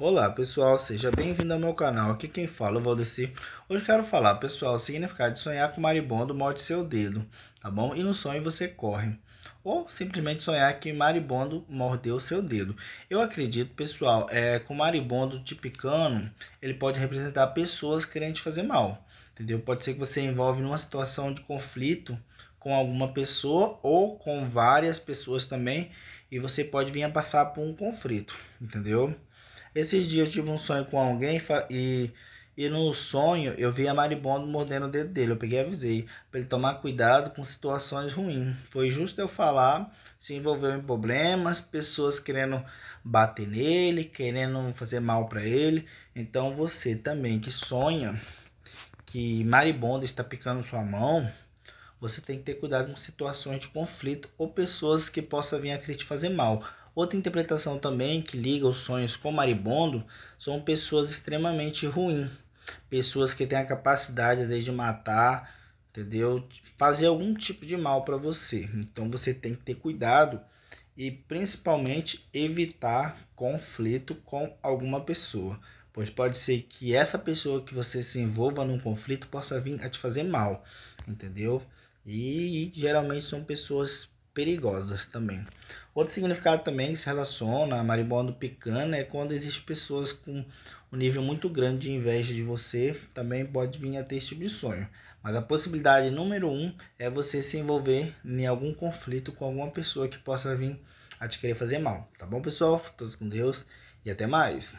Olá pessoal, seja bem-vindo ao meu canal, aqui quem fala é o Valdeci. Hoje quero falar pessoal o significado de sonhar que o maribondo morde seu dedo, tá bom? E no sonho você corre. Ou simplesmente sonhar que o maribondo mordeu seu dedo. Eu acredito pessoal, é, com o maribondo te picando, ele pode representar pessoas querendo te fazer mal, entendeu? Pode ser que você envolve numa situação de conflito com alguma pessoa ou com várias pessoas também e você pode vir a passar por um conflito, entendeu? Esses dias eu tive um sonho com alguém e, e no sonho eu vi a maribondo mordendo o dedo dele. Eu peguei e avisei para ele tomar cuidado com situações ruins. Foi justo eu falar, se envolveu em problemas, pessoas querendo bater nele, querendo fazer mal para ele. Então você também que sonha que maribondo está picando sua mão, você tem que ter cuidado com situações de conflito ou pessoas que possam vir a querer te fazer mal. Outra interpretação também que liga os sonhos com maribondo são pessoas extremamente ruins, pessoas que têm a capacidade às vezes de matar, entendeu? Fazer algum tipo de mal para você. Então você tem que ter cuidado e principalmente evitar conflito com alguma pessoa, pois pode ser que essa pessoa que você se envolva num conflito possa vir a te fazer mal, entendeu? E, e geralmente são pessoas perigosas também. Outro significado também que se relaciona a maribondo picana é quando existem pessoas com um nível muito grande de inveja de você, também pode vir a ter esse tipo de sonho. Mas a possibilidade número um é você se envolver em algum conflito com alguma pessoa que possa vir a te querer fazer mal. Tá bom, pessoal? Todos com Deus e até mais.